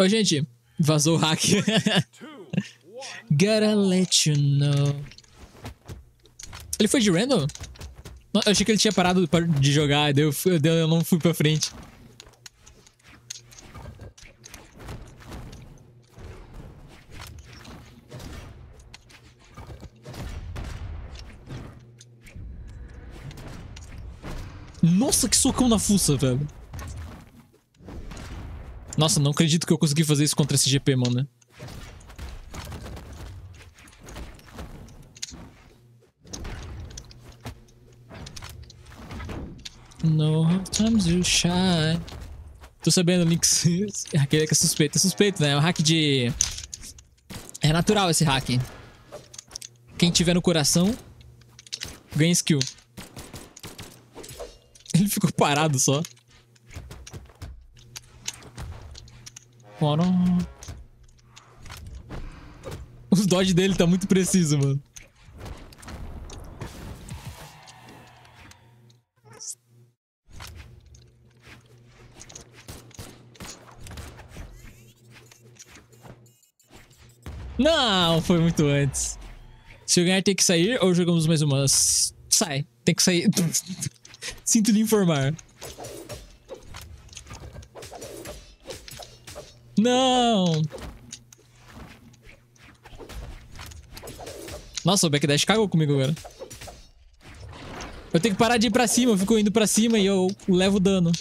Ô, gente, vazou o hack. Gotta let you know. Ele foi de random? Eu achei que ele tinha parado de jogar, daí eu, fui, daí eu não fui pra frente. Nossa, que socão na fuça, velho. Nossa, não acredito que eu consegui fazer isso contra esse GP, mano. No, times you shine. Tô sabendo, Links. Aquele que é suspeito. É suspeito, né? É um hack de... É natural esse hack. Quem tiver no coração, ganha skill. Ele ficou parado só. Bora. Os dodge dele tá muito preciso, mano. Não, foi muito antes. Se eu ganhar, tem que sair ou jogamos mais uma? Sai, tem que sair. Sinto lhe informar. Não! Nossa, o backdash cagou comigo agora. Eu tenho que parar de ir pra cima. Eu fico indo pra cima e eu levo dano.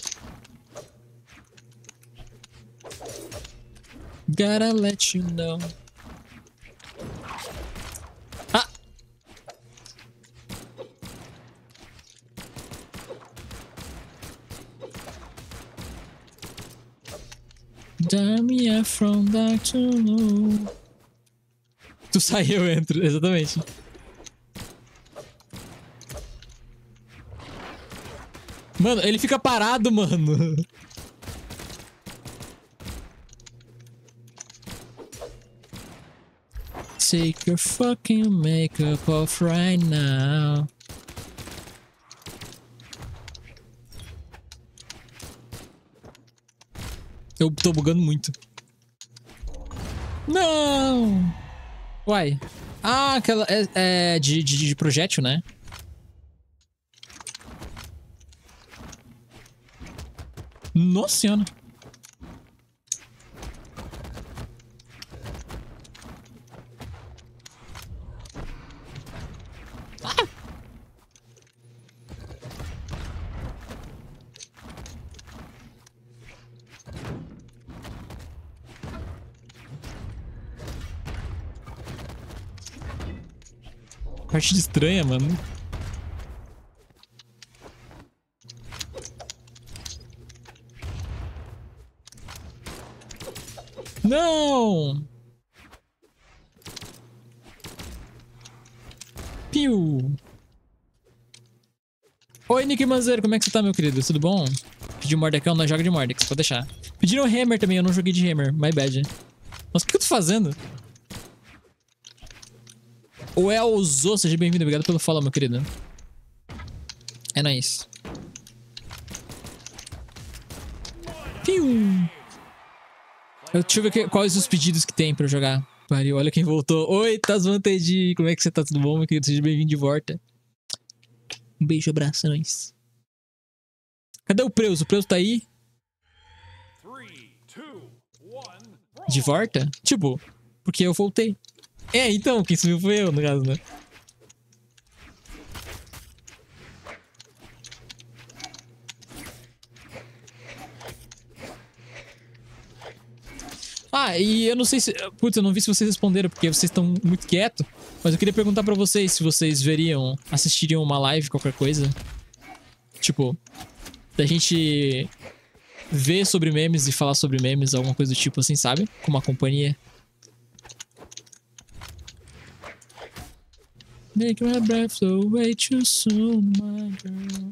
Gotta let you know. Damia é from dark to low. Tu sai, eu entro, exatamente. Mano, ele fica parado, mano. Take your fucking makeup off right now. eu tô bugando muito. Não! Uai. Ah, aquela... É, é de, de, de projétil, né? Nossa senhora. Partida estranha, mano. Não! Piu! Oi, Nick Manzer, como é que você tá, meu querido? Tudo bom? Pediu Mordecão, nós joga de Mordex, pode deixar. Pediram Hammer também, eu não joguei de Hammer, my bad. Nossa, o que eu tô fazendo? O Elzo, seja bem-vindo. Obrigado pelo follow, meu querido. É nóis. Piu! Eu, deixa eu ver que, quais os pedidos que tem pra eu jogar. Pariu, olha quem voltou. Oi, Tasmantedi. Como é que você tá? Tudo bom, meu querido? Seja bem-vindo de volta. Um beijo, abraço, é nóis. Cadê o Preus? O Preus tá aí? De volta? Tipo, porque eu voltei. É, então, quem subiu foi eu, no caso, né? Ah, e eu não sei se... Putz, eu não vi se vocês responderam, porque vocês estão muito quietos. Mas eu queria perguntar pra vocês se vocês veriam, assistiriam uma live, qualquer coisa. Tipo, da gente ver sobre memes e falar sobre memes, alguma coisa do tipo assim, sabe? Com uma companhia. Make my breath way too soon, my girl.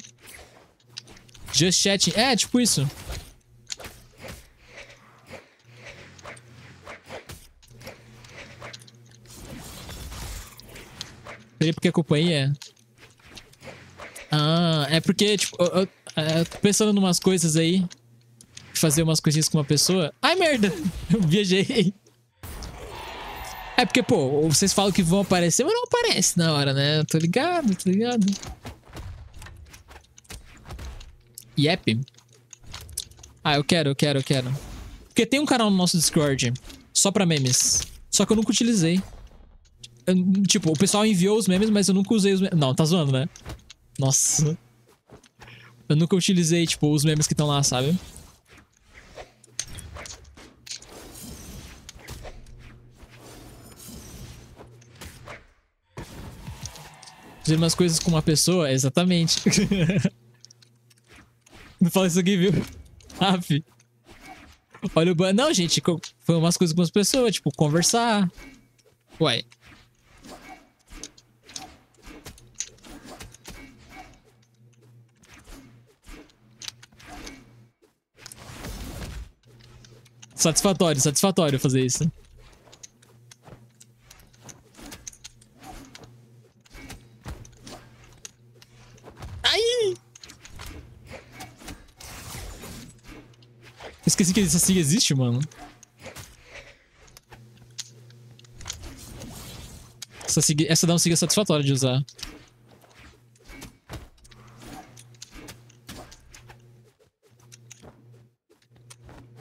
Just chatting. É, tipo isso. Seria porque a companhia? É. Ah, é porque, tipo, eu, eu, eu é, tô pensando em umas coisas aí. Fazer umas coisinhas com uma pessoa. Ai, merda! Eu viajei. É porque, pô, vocês falam que vão aparecer, mas não aparece na hora, né? Tô ligado, tô ligado. Yep. Ah, eu quero, eu quero, eu quero. Porque tem um canal no nosso Discord só pra memes. Só que eu nunca utilizei. Eu, tipo, o pessoal enviou os memes, mas eu nunca usei os memes. Não, tá zoando, né? Nossa. Eu nunca utilizei, tipo, os memes que estão lá, sabe? fazer umas coisas com uma pessoa, exatamente. Não fala isso aqui, viu? Aff. Olha o ban. Não, gente, foi umas coisas com as pessoas, tipo, conversar. Ué. Satisfatório, satisfatório fazer isso. Esqueci que essa sigla existe, mano. Essa, siga, essa dá uma sigla satisfatória de usar.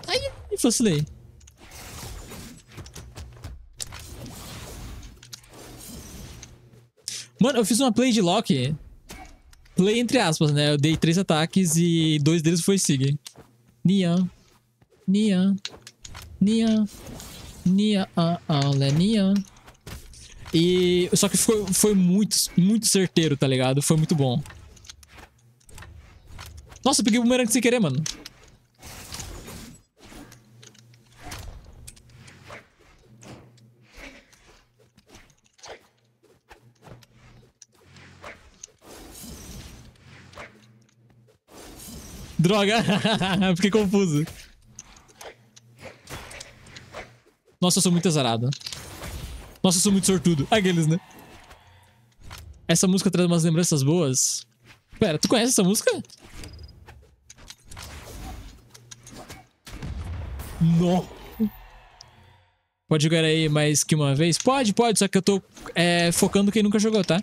Ai, facilei. Mano, eu fiz uma play de Loki. Play entre aspas, né? Eu dei três ataques e dois deles foi Sig. nian. Nia. Nia. Nia. Ah, ah, Leninha. É e. Só que foi, foi muito, muito certeiro, tá ligado? Foi muito bom. Nossa, eu peguei o bumerangue sem querer, mano. Droga! Fiquei confuso. Nossa, eu sou muito azarado. Nossa, eu sou muito sortudo. Aqueles, né? Essa música traz umas lembranças boas. Pera, tu conhece essa música? Não. Pode jogar aí mais que uma vez? Pode, pode, só que eu tô é, focando quem nunca jogou, tá?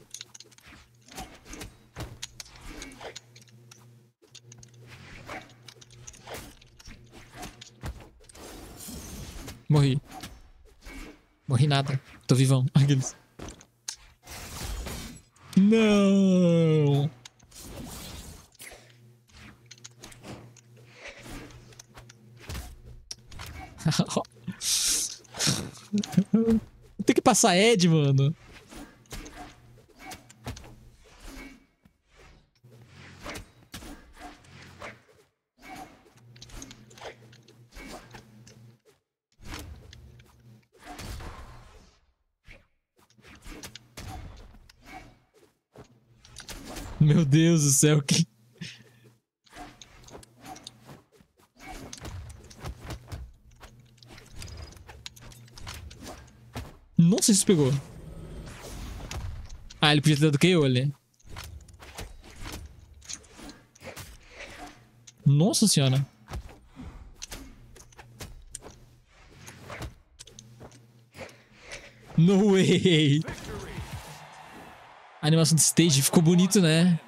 Morri. Morri nada. Tô vivão. Aqueles. Não! Tem que passar Ed, mano. Meu Deus do céu, que... Nossa, isso pegou. Ah, ele podia ter dado eu, ali. Nossa senhora. No way animação de stage ficou bonito, né?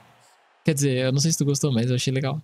Quer dizer, eu não sei se tu gostou, mas eu achei legal.